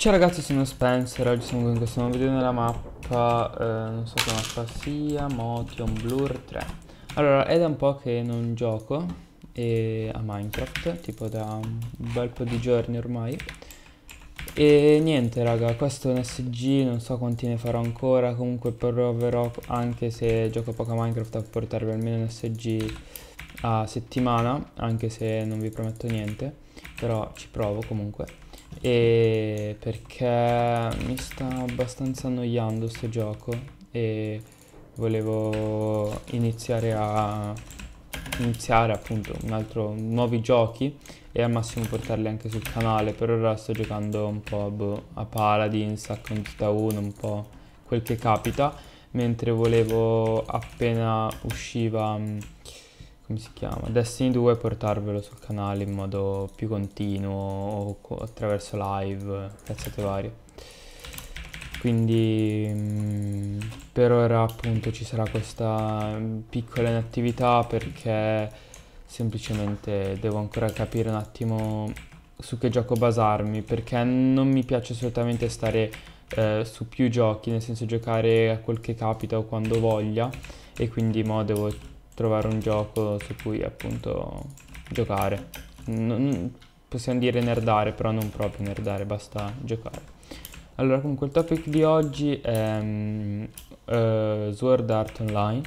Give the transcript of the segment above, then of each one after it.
Ciao ragazzi sono Spencer, oggi siamo qui in questo nuovo video nella mappa, eh, non so che mappa sia, Motion Blur 3 Allora, è da un po' che non gioco eh, a Minecraft, tipo da un bel po' di giorni ormai E niente raga, questo è un SG, non so quanti ne farò ancora, comunque proverò anche se gioco poco a Minecraft a portarvi almeno un SG a settimana Anche se non vi prometto niente, però ci provo comunque e perché mi sta abbastanza annoiando sto gioco e volevo iniziare a iniziare appunto un altro nuovi giochi e al massimo portarli anche sul canale per ora sto giocando un po' boh, a Paladins, a Contita 1 un po' quel che capita mentre volevo appena usciva come si chiama? Destiny 2 portarvelo sul canale in modo più continuo o attraverso live, cazzate varie. Quindi mm, per ora appunto ci sarà questa mm, piccola inattività perché semplicemente devo ancora capire un attimo su che gioco basarmi perché non mi piace assolutamente stare eh, su più giochi, nel senso giocare a quel che capita o quando voglia e quindi mo devo trovare un gioco su cui appunto giocare. Non, possiamo dire nerdare, però non proprio nerdare, basta giocare. Allora, comunque il topic di oggi è um, uh, Sword Art Online,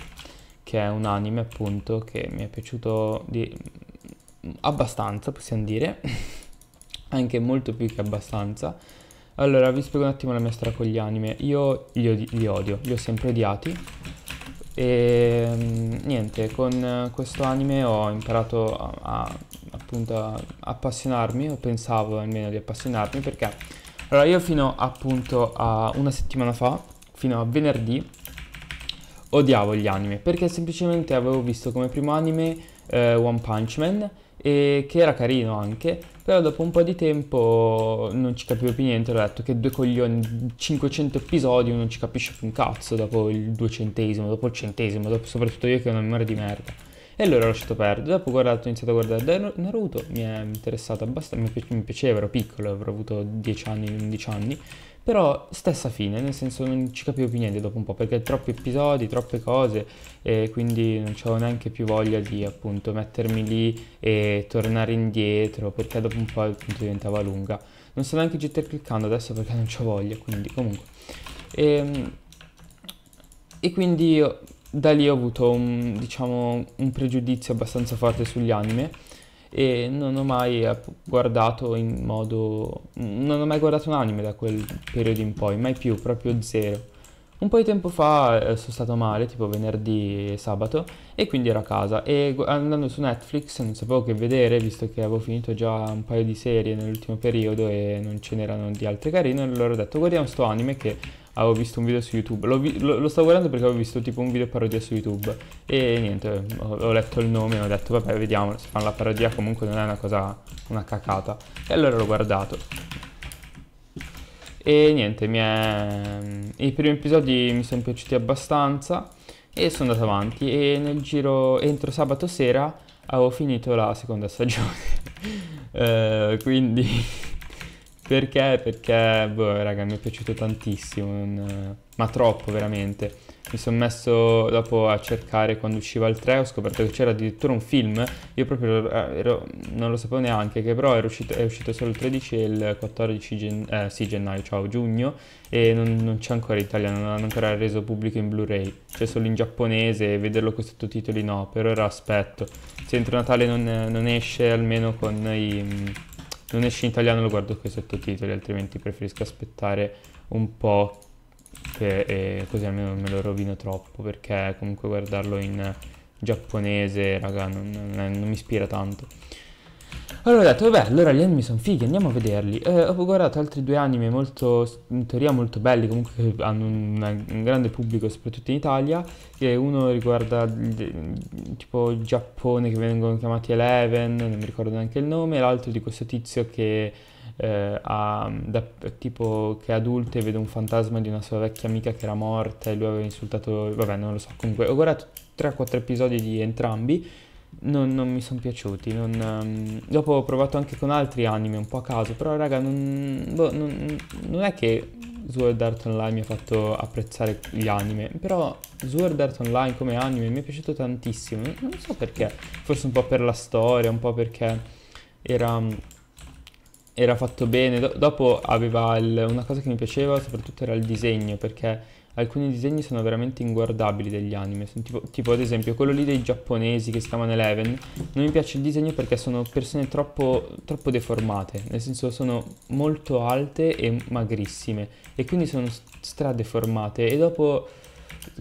che è un anime appunto che mi è piaciuto di... Mm, abbastanza, possiamo dire, anche molto più che abbastanza. Allora, vi spiego un attimo la mia storia con gli anime. Io li, od li odio, li ho sempre odiati, e ehm, niente, con questo anime ho imparato a, a appunto a appassionarmi, o pensavo almeno di appassionarmi, perché allora io fino appunto a una settimana fa, fino a venerdì, odiavo gli anime, perché semplicemente avevo visto come primo anime eh, One Punch Man, e che era carino anche, però dopo un po' di tempo non ci capivo più niente, ho detto che due coglioni, 500 episodi non ci capisce più un cazzo dopo il duecentesimo, dopo il centesimo, dopo soprattutto io che ho una memoria di merda. E allora ho lasciato perdere, dopo ho, guardato, ho iniziato a guardare Naruto, mi è interessato abbastanza, mi, piaceva, ero piccolo, avrò avuto 10 anni, 11 anni, però stessa fine, nel senso non ci capivo più niente dopo un po', perché troppi episodi, troppe cose, e quindi non avevo neanche più voglia di appunto mettermi lì e tornare indietro, perché dopo un po' appunto diventava lunga. Non sto neanche cliccando adesso perché non ho voglia, quindi comunque. E, ehm, e quindi da lì ho avuto un, diciamo, un pregiudizio abbastanza forte sugli anime e non ho mai guardato in modo... non ho mai guardato un anime da quel periodo in poi, mai più, proprio zero. Un po' di tempo fa eh, sono stato male, tipo venerdì e sabato, e quindi ero a casa. E andando su Netflix non sapevo che vedere, visto che avevo finito già un paio di serie nell'ultimo periodo e non ce n'erano di altre carine, allora ho detto guardiamo sto anime che avevo visto un video su YouTube, lo, vi- lo, lo, stavo guardando perché avevo visto tipo un video parodia su YouTube e niente, ho, ho letto il nome e ho detto vabbè vediamo, se fanno la parodia comunque non è una cosa, una cacata e allora l'ho guardato e niente, mi è... i primi episodi mi sono piaciuti abbastanza e sono andato avanti e nel giro, entro sabato sera avevo finito la seconda stagione, uh, quindi... Perché? Perché, boh, raga, mi è piaciuto tantissimo, non... ma troppo veramente. Mi sono messo dopo a cercare quando usciva il 3, ho scoperto che c'era addirittura un film, io proprio ero, non lo sapevo neanche, che però uscito, è uscito solo il 13 e il 14 gen, eh, sì, gennaio, ciao, giugno, e non, non c'è ancora in Italia, non hanno ancora reso pubblico in Blu-ray, c'è solo in giapponese e vederlo con sottotitoli no, per ora aspetto. Se entro Natale non, non esce almeno con i non esce in italiano lo guardo con i sottotitoli, altrimenti preferisco aspettare un po' per, eh, così almeno non me lo rovino troppo, perché comunque guardarlo in giapponese, raga, non, non, non mi ispira tanto. Allora ho detto, vabbè, allora gli anime sono fighi, andiamo a vederli. Eh, ho guardato altri due anime molto, in teoria molto belli, comunque che hanno un, un, grande pubblico, soprattutto in Italia, che uno riguarda tipo il Giappone, che vengono chiamati Eleven, non mi ricordo neanche il nome, l'altro di questo tizio che... Eh, a, da, tipo che è adulto e vede un fantasma di una sua vecchia amica che era morta e lui aveva insultato, vabbè non lo so, comunque ho guardato 3-4 episodi di entrambi non, non mi sono piaciuti. Non, um, dopo ho provato anche con altri anime un po' a caso, però raga non, boh, non, non è che Sword Art Online mi ha fatto apprezzare gli anime, però Sword Art Online come anime mi è piaciuto tantissimo, non so perché, forse un po' per la storia, un po' perché era, era fatto bene, Do dopo aveva il, una cosa che mi piaceva soprattutto era il disegno, perché alcuni disegni sono veramente inguardabili degli anime, tipo, tipo, ad esempio quello lì dei giapponesi che si chiamano Eleven, non mi piace il disegno perché sono persone troppo, troppo deformate, nel senso sono molto alte e magrissime e quindi sono stradeformate e dopo...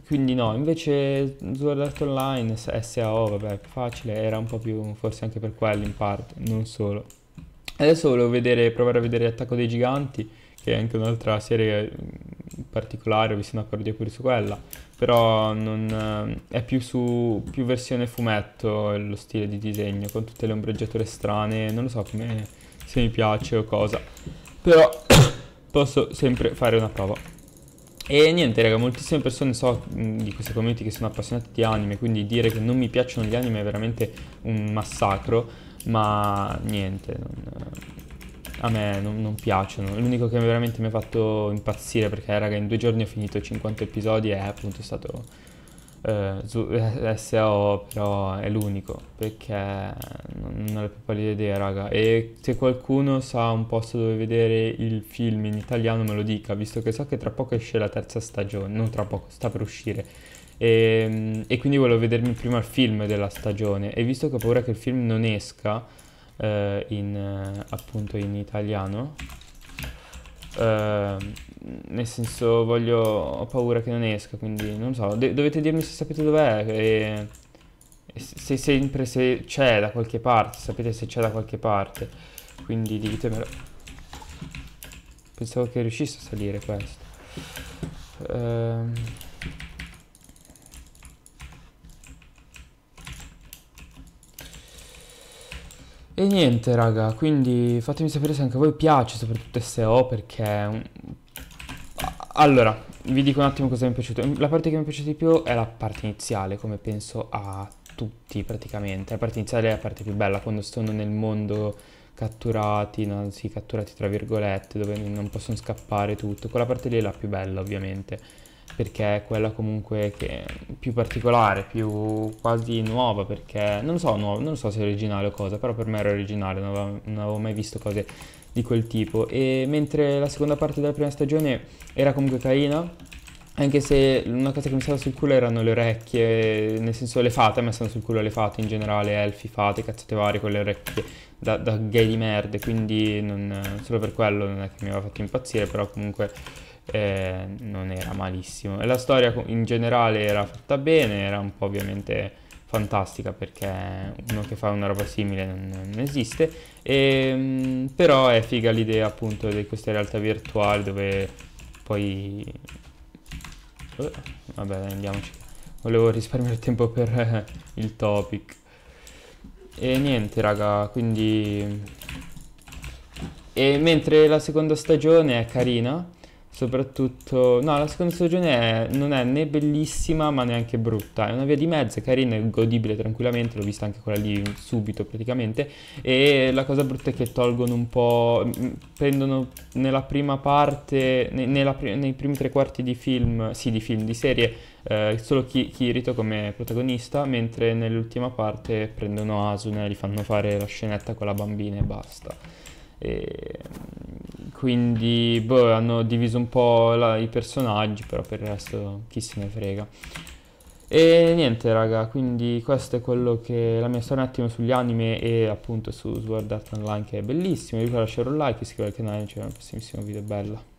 Quindi no, invece Sword Art Online, SAO, vabbè, facile, era un po' più, forse anche per quello in parte, non solo. Adesso volevo vedere, provare a vedere Attacco dei Giganti, che è anche un'altra serie particolare, ho visto un accordo pure su quella, però non, eh, è più su più versione fumetto lo stile di disegno, con tutte le ombreggiature strane, non lo so come se mi piace o cosa, però posso sempre fare una prova. E niente raga, moltissime persone so mm, di queste community che sono appassionate di anime, quindi dire che non mi piacciono gli anime è veramente un massacro, ma niente, non a me non, non piacciono. L'unico che veramente mi ha fatto impazzire perché, raga, in due giorni ho finito 50 episodi è appunto stato eh, SAO, eh, però è l'unico perché non ho la più pallida idea, raga. E se qualcuno sa un posto dove vedere il film in italiano me lo dica, visto che so che tra poco esce la terza stagione, non tra poco, sta per uscire. E, ehm, e quindi volevo vedermi prima il film della stagione e visto che ho paura che il film non esca eh, in, eh, appunto in italiano. Eh, nel senso, voglio, ho paura che non esca, quindi non so. De dovete dirmi se sapete dov'è e, e se sempre se c'è da qualche parte, sapete se c'è da qualche parte. Quindi ditemelo. Pensavo che riuscisse a salire questo. Ehm... E niente raga, quindi fatemi sapere se anche a voi piace, soprattutto SEO, perché... Allora, vi dico un attimo cosa mi è piaciuto. La parte che mi è piaciuta di più è la parte iniziale, come penso a tutti praticamente. La parte iniziale è la parte più bella, quando sono nel mondo catturati, no, sì, catturati tra virgolette, dove non possono scappare tutto. Quella parte lì è la più bella ovviamente perché è quella comunque che più particolare, più quasi nuova, perché non so, nuova, non so se è originale o cosa, però per me era originale, non avevo, non avevo, mai visto cose di quel tipo. E mentre la seconda parte della prima stagione era comunque carina, anche se una cosa che mi stava sul culo erano le orecchie, nel senso le fate, a me stanno sul culo le fate in generale, elfi, fate, cazzate varie con le orecchie da, da gay di merda, quindi non, solo per quello non è che mi aveva fatto impazzire, però comunque eh, non era malissimo. E la storia in generale era fatta bene, era un po' ovviamente fantastica perché uno che fa una roba simile non, non esiste, e, ehm, però è figa l'idea appunto di questa realtà virtuale dove poi... Oh, vabbè andiamoci, volevo risparmiare tempo per eh, il topic. E niente raga, quindi... E mentre la seconda stagione è carina, soprattutto no la seconda stagione è, non è né bellissima ma neanche brutta è una via di mezzo è carina è godibile tranquillamente l'ho vista anche quella lì subito praticamente e la cosa brutta è che tolgono un po' mm, prendono nella prima parte ne, nella, nei primi tre quarti di film sì di film di serie eh, solo Kirito come protagonista mentre nell'ultima parte prendono Asuna e gli fanno fare la scenetta con la bambina e basta e mm, quindi boh, hanno diviso un po' la, i personaggi, però per il resto chi se ne frega. E niente raga, quindi questo è quello che la mia storia un attimo sugli anime e appunto su Sword Art Online che è bellissimo, vi lascio un like, iscrivervi al canale, vediamo un prossimo video bella.